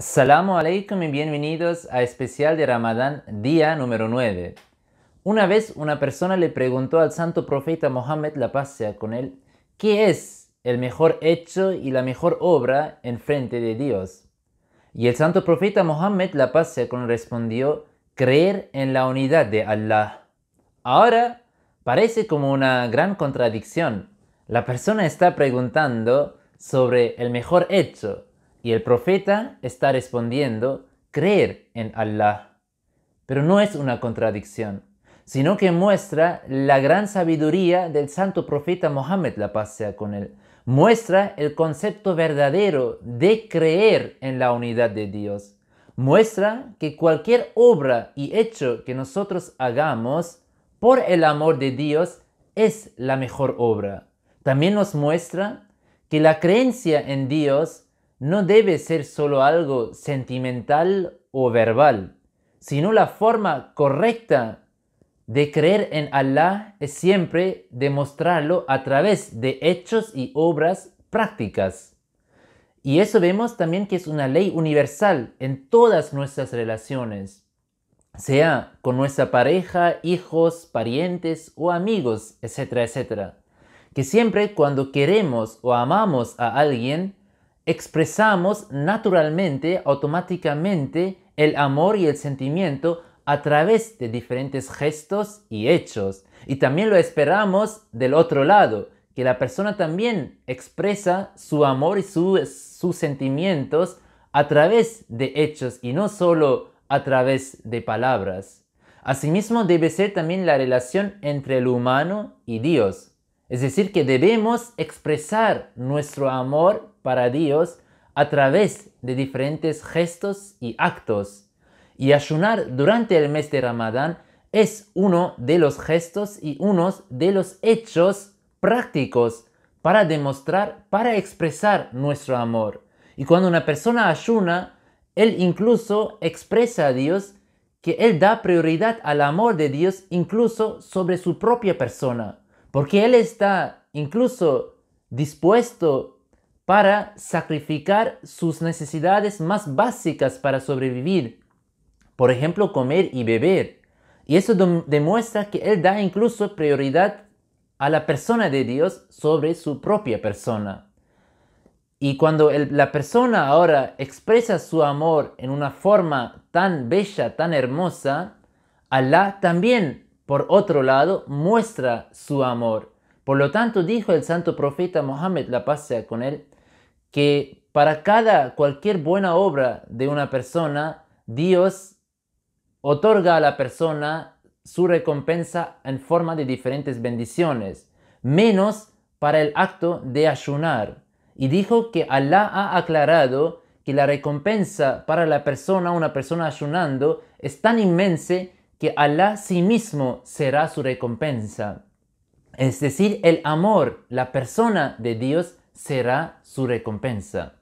Salamu alaikum y bienvenidos a especial de Ramadán, día número 9. Una vez una persona le preguntó al santo profeta Mohammed, la paz con él, ¿qué es el mejor hecho y la mejor obra en frente de Dios? Y el santo profeta Mohammed, la paz con él, respondió, creer en la unidad de Allah. Ahora, parece como una gran contradicción. La persona está preguntando sobre el mejor hecho y el profeta está respondiendo, creer en Allah. Pero no es una contradicción, sino que muestra la gran sabiduría del santo profeta Mohammed, la paz sea con él. Muestra el concepto verdadero de creer en la unidad de Dios. Muestra que cualquier obra y hecho que nosotros hagamos por el amor de Dios es la mejor obra. También nos muestra que la creencia en Dios no debe ser solo algo sentimental o verbal, sino la forma correcta de creer en Alá es siempre demostrarlo a través de hechos y obras prácticas. Y eso vemos también que es una ley universal en todas nuestras relaciones, sea con nuestra pareja, hijos, parientes o amigos, etcétera, etcétera. Que siempre cuando queremos o amamos a alguien, expresamos naturalmente, automáticamente, el amor y el sentimiento a través de diferentes gestos y hechos. Y también lo esperamos del otro lado, que la persona también expresa su amor y sus sentimientos a través de hechos y no solo a través de palabras. Asimismo debe ser también la relación entre el humano y Dios. Es decir, que debemos expresar nuestro amor para Dios a través de diferentes gestos y actos. Y ayunar durante el mes de Ramadán es uno de los gestos y unos de los hechos prácticos para demostrar, para expresar nuestro amor. Y cuando una persona ayuna, él incluso expresa a Dios que él da prioridad al amor de Dios incluso sobre su propia persona. Porque Él está incluso dispuesto para sacrificar sus necesidades más básicas para sobrevivir. Por ejemplo, comer y beber. Y eso demuestra que Él da incluso prioridad a la persona de Dios sobre su propia persona. Y cuando la persona ahora expresa su amor en una forma tan bella, tan hermosa, Alá también por otro lado, muestra su amor. Por lo tanto, dijo el santo profeta Mohammed, la paz sea con él, que para cada cualquier buena obra de una persona, Dios otorga a la persona su recompensa en forma de diferentes bendiciones, menos para el acto de ayunar. Y dijo que Alá ha aclarado que la recompensa para la persona, una persona ayunando, es tan inmensa que Alá sí mismo será su recompensa. Es decir, el amor, la persona de Dios será su recompensa.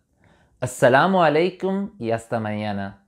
Assalamu alaikum y hasta mañana.